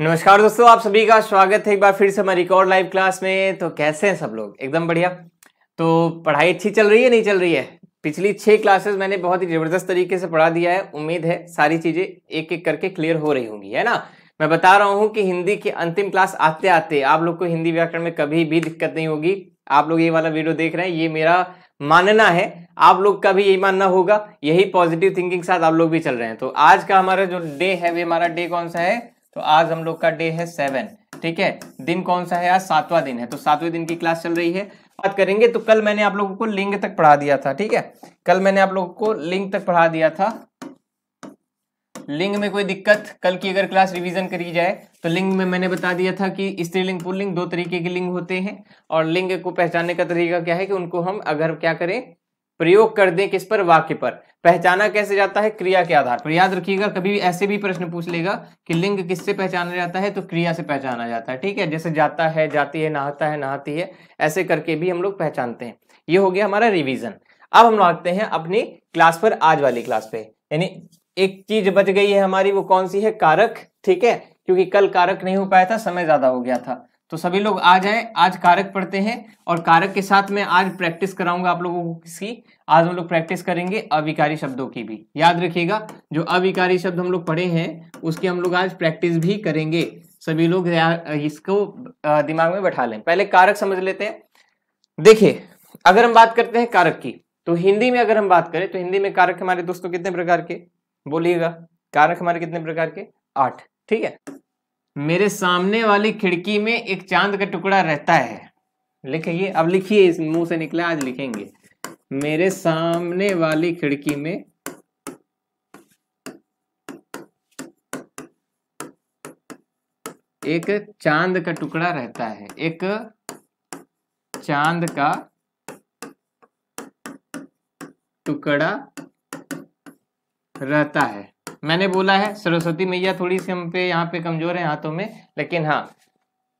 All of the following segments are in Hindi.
नमस्कार दोस्तों आप सभी का स्वागत है एक बार फिर से हमारी रिकॉर्ड लाइव क्लास में तो कैसे हैं सब लोग एकदम बढ़िया तो पढ़ाई अच्छी चल रही है नहीं चल रही है पिछली छह क्लासेस मैंने बहुत ही ज़बरदस्त तरीके से पढ़ा दिया है उम्मीद है सारी चीज़ें एक एक करके क्लियर हो रही होंगी है ना मैं बता रहा हूँ कि हिंदी की अंतिम क्लास आते आते आप लोग को हिंदी व्याकरण में कभी भी दिक्कत नहीं होगी आप लोग ये वाला वीडियो देख रहे हैं ये मेरा मानना है आप लोग का भी यही मानना होगा यही पॉजिटिव थिंकिंग साथ आप लोग भी चल रहे हैं तो आज का हमारा जो डे है वे हमारा डे कौन सा है तो आज हम लोग का डे है सेवन ठीक है दिन कौन सा है आज सातवां दिन है तो सातवें दिन की क्लास चल रही है बात करेंगे तो कल मैंने आप लोगों को लिंग तक पढ़ा दिया था ठीक है कल मैंने आप लोगों को लिंग तक पढ़ा दिया था लिंग में कोई दिक्कत कल की अगर क्लास रिवीजन करी जाए तो लिंग में मैंने बता दिया था कि स्त्रीलिंग पुल्लिंग दो तरीके के लिंग होते हैं और लिंग को पहचानने का तरीका क्या है कि उनको हम अगर क्या करें प्रयोग कर दें किस पर वाक्य पर पहचाना कैसे जाता है क्रिया के आधार पर याद रखिएगा कभी ऐसे भी प्रश्न पूछ लेगा कि लिंग किससे पहचाना जाता है तो क्रिया से पहचाना जाता है ठीक है जैसे जाता है जाती है नहाता है नहाती है ऐसे करके भी हम लोग पहचानते हैं ये हो गया हमारा रिविजन अब हम आते हैं अपनी क्लास पर आज वाली क्लास पे यानी एक चीज बच गई है हमारी वो कौन सी है कारक ठीक है क्योंकि कल कारक नहीं हो पाया था समय ज्यादा हो गया था तो सभी लोग आ जाए आज कारक पढ़ते हैं और कारक के साथ मैं आज प्रैक्टिस कराऊंगा आप लोगों को किसकी आज हम लोग प्रैक्टिस करेंगे अविकारी शब्दों की भी याद रखिएगा जो अविकारी शब्द हम लोग पढ़े हैं उसकी हम लोग आज प्रैक्टिस भी करेंगे सभी लोग इसको दिमाग में बैठा लें पहले कारक समझ लेते हैं देखिए अगर हम बात करते हैं कारक की तो हिंदी में अगर हम बात करें तो हिंदी में कारक हमारे दोस्तों कितने प्रकार के बोलिएगा कारक हमारे कितने प्रकार के आठ ठीक है मेरे सामने वाली खिड़की में एक चांद का टुकड़ा रहता है लिखिए अब लिखिए इस मुंह से निकला आज लिखेंगे मेरे सामने वाली खिड़की में एक चांद का टुकड़ा रहता है एक चांद का टुकड़ा रहता है मैंने बोला है सरस्वती मैया थोड़ी सी हम पे यहाँ पे कमजोर है हाथों में लेकिन हाँ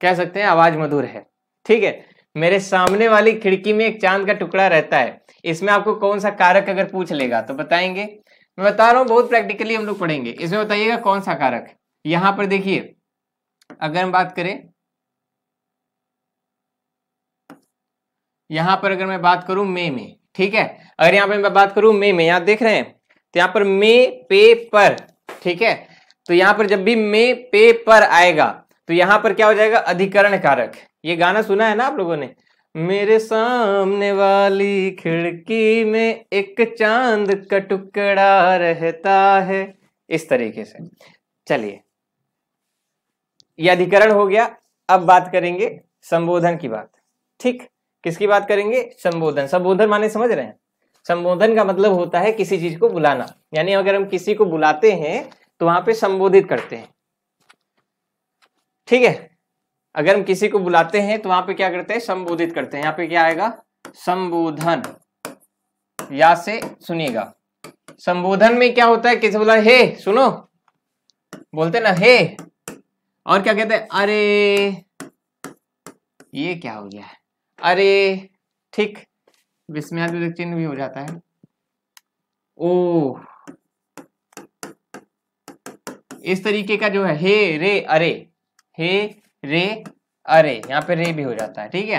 कह सकते हैं आवाज मधुर है ठीक है मेरे सामने वाली खिड़की में एक चांद का टुकड़ा रहता है इसमें आपको कौन सा कारक अगर पूछ लेगा तो बताएंगे मैं बता रहा हूँ बहुत प्रैक्टिकली हम लोग पढ़ेंगे इसमें बताइएगा कौन सा कारक यहाँ पर देखिए अगर हम बात करें यहां पर अगर मैं बात करूं मे में ठीक है अगर यहां पर मैं बात करूं मे में यहां देख रहे हैं तो यहां पर मे पे पर ठीक है तो यहां पर जब भी मे पे पर आएगा तो यहां पर क्या हो जाएगा अधिकरण कारक ये गाना सुना है ना आप लोगों ने मेरे सामने वाली खिड़की में एक चांद का टुकड़ा रहता है इस तरीके से चलिए यह अधिकरण हो गया अब बात करेंगे संबोधन की बात ठीक किसकी बात करेंगे संबोधन संबोधन माने समझ रहे हैं संबोधन का मतलब होता है किसी चीज को बुलाना यानी अगर हम किसी को बुलाते हैं तो वहां पे संबोधित करते हैं ठीक है अगर हम किसी को बुलाते हैं तो वहां पे क्या करते हैं संबोधित करते हैं यहां पे क्या आएगा संबोधन या से सुनिएगा संबोधन में क्या होता है किसी बोला हे सुनो बोलते ना हे और क्या कहते हैं अरे ये क्या हो गया है अरे ठीक बीस चिन्ह भी हो जाता है ओ इस तरीके का जो है हे रे अरे हे रे अरे यहाँ पे रे भी हो जाता है ठीक है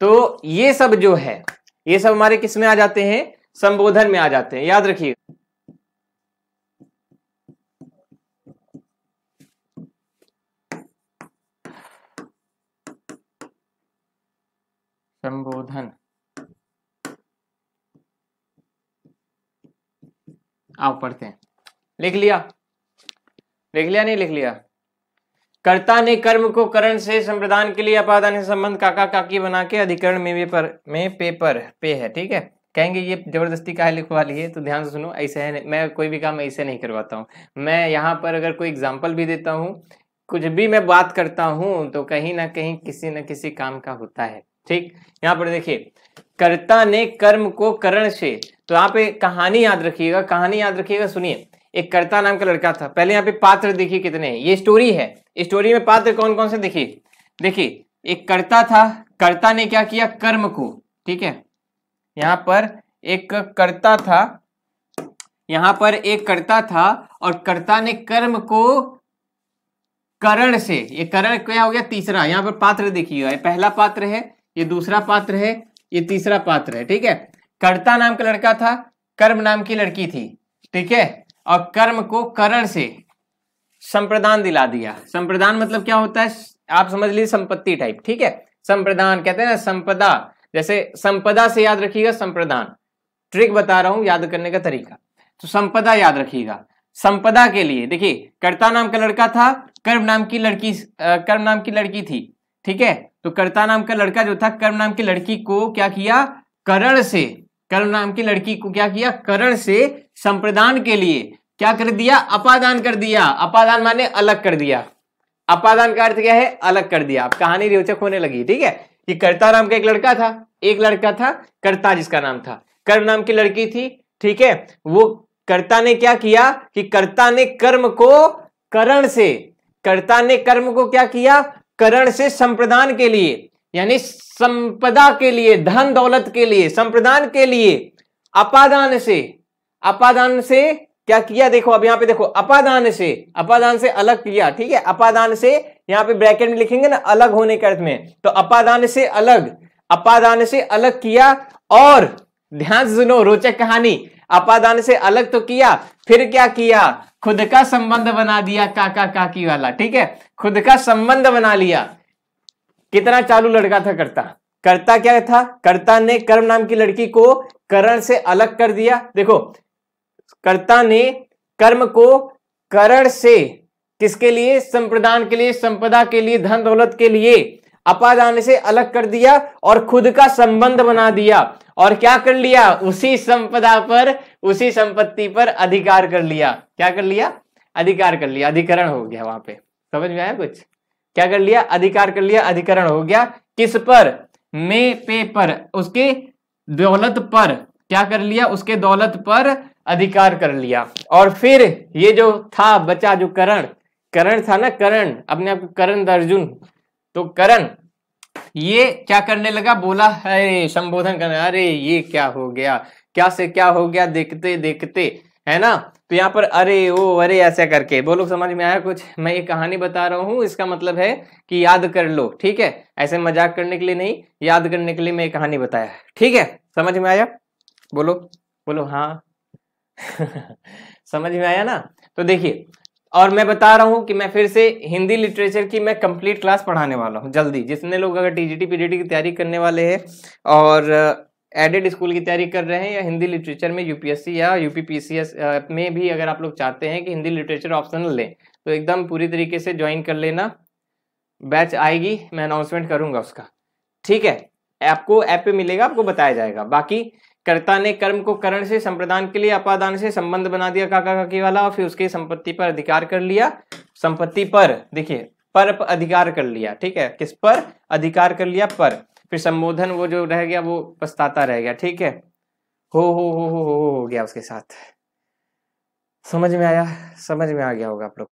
तो ये सब जो है ये सब हमारे किस में आ जाते हैं संबोधन में आ जाते हैं याद रखिए संबोधन आप पढ़ते हैं लिख लिया लिख लिया नहीं लिख लिया कर्ता ने कर्म को करण से संप्रदान के लिए अपादान संबंध काका काकी बना के अधिकरण में पेपर में पेपर पे है ठीक है कहेंगे ये जबरदस्ती का है लिखवा लिए तो ध्यान से सुनो ऐसे है मैं कोई भी काम ऐसे नहीं करवाता हूँ मैं यहाँ पर अगर कोई एग्जाम्पल भी देता हूँ कुछ भी मैं बात करता हूँ तो कहीं ना कहीं किसी न किसी काम का होता है ठीक यहाँ पर देखिए कर्ता ने कर्म को करण से तो यहाँ पे कहानी याद रखिएगा कहानी याद रखिएगा सुनिए एक कर्ता नाम का लड़का था पहले यहाँ पे पात्र देखिए कितने ये स्टोरी है स्टोरी में पात्र कौन कौन से देखिए देखिए एक कर्ता था कर्ता ने क्या किया कर्म को ठीक है यहाँ पर एक कर्ता था यहाँ पर एक कर्ता था और कर्ता ने कर्म को करण से ये करण क्या हो गया तीसरा यहाँ पर पात्र देखिएगा ये पहला पात्र है ये दूसरा पात्र है ये तीसरा पात्र है ठीक है कर्ता नाम का लड़का था कर्म नाम की लड़की थी ठीक है और कर्म को करण से संप्रदान दिला दिया संप्रदान मतलब क्या होता है आप समझ लीजिए संपत्ति टाइप ठीक है संप्रदान कहते हैं ना संपदा जैसे संपदा से याद रखिएगा संप्रदान ट्रिक बता रहा हूं याद करने का तरीका तो संपदा याद रखिएगा संपदा के लिए देखिए कर्ता नाम का लड़का था कर्म नाम की लड़की कर्म नाम की लड़की थी ठीक है तो कर्ता नाम का लड़का जो था कर्म नाम की लड़की को क्या किया करण से कर्म नाम की लड़की को क्या किया करण से संप्रदान के लिए क्या कर दिया अपादान कर दिया अपादान माने अलग कर दिया अपादान का अर्थ क्या है अलग कर दिया आप कहानी रोचक होने लगी ठीक है कि कर्ता नाम का एक लड़का था एक लड़का था कर्ता जिसका नाम था कर्म नाम की लड़की थी ठीक है वो कर्ता ने क्या किया कि कर्ता ने कर्म को करण से कर्ता ने कर्म को क्या किया करण से संप्रदान के लिए यानी संपदा के लिए धन दौलत के लिए संप्रदान के लिए अपादान से अपादान से क्या किया देखो अब यहां पे देखो अपादान से अपादान से अलग किया ठीक है अपादान से यहां पे ब्रैकेट में लिखेंगे ना अलग होने के अर्थ में तो अपादान से अलग अपादान से अलग किया और ध्यान सुनो रोचक कहानी अपादान से अलग तो किया फिर क्या किया खुद का संबंध बना दिया काका काकी वाला ठीक है खुद का संबंध बना लिया कितना चालू लड़का था करता करता क्या था कर्ता ने कर्म नाम की लड़की को करण से अलग कर दिया देखो कर्ता ने कर्म को करण से किसके लिए संप्रदान के लिए संपदा के लिए धन दौलत के लिए अपादान से अलग कर दिया और खुद का संबंध बना दिया और क्या कर लिया उसी संपदा पर उसी संपत्ति पर अधिकार कर लिया क्या कर लिया अधिकार कर लिया अधिकरण हो गया वहां पे समझ में आया कुछ क्या कर लिया अधिकार कर लिया अधिकरण हो गया किस पर मे पे पर उसके दौलत पर क्या कर लिया उसके दौलत पर अधिकार कर लिया और फिर ये जो था बचा जो करण करण था ना करण अपने आप को करण अर्जुन तो करण ये क्या करने लगा बोला अरे संबोधन करने अरे ये क्या हो गया क्या से क्या हो गया देखते देखते है ना तो यहाँ पर अरे ओ अरे ऐसे करके बोलो समझ में आया कुछ मैं ये कहानी बता रहा हूँ इसका मतलब है कि याद कर लो ठीक है ऐसे मजाक करने के लिए नहीं याद करने के लिए मैं ये कहानी बताया ठीक है समझ में आया बोलो बोलो हाँ समझ में आया ना तो देखिए और मैं बता रहा हूँ कि मैं फिर से हिंदी लिटरेचर की मैं कंप्लीट क्लास पढ़ाने वाला हूँ जल्दी जितने लोग अगर टीजीटी जी की तैयारी करने वाले हैं और एडेड uh, स्कूल की तैयारी कर रहे हैं या हिंदी लिटरेचर में यूपीएससी या यू uh, में भी अगर आप लोग चाहते हैं कि हिंदी लिटरेचर ऑप्शनल लें तो एकदम पूरी तरीके से ज्वाइन कर लेना बैच आएगी मैं अनाउंसमेंट करूँगा उसका ठीक है आपको ऐप पे मिलेगा आपको बताया जाएगा बाकी कर्ता ने कर्म को करण से संप्रदान के लिए अपादान से संबंध बना दिया काका काकी वाला और फिर उसकी संपत्ति पर अधिकार कर लिया संपत्ति पर देखिए पर अधिकार कर लिया ठीक है किस पर अधिकार कर लिया पर फिर संबोधन वो जो रह गया वो पछताता रह गया ठीक है हो हो हो हो हो हो गया उसके साथ समझ में आया समझ में आ गया होगा आप लोग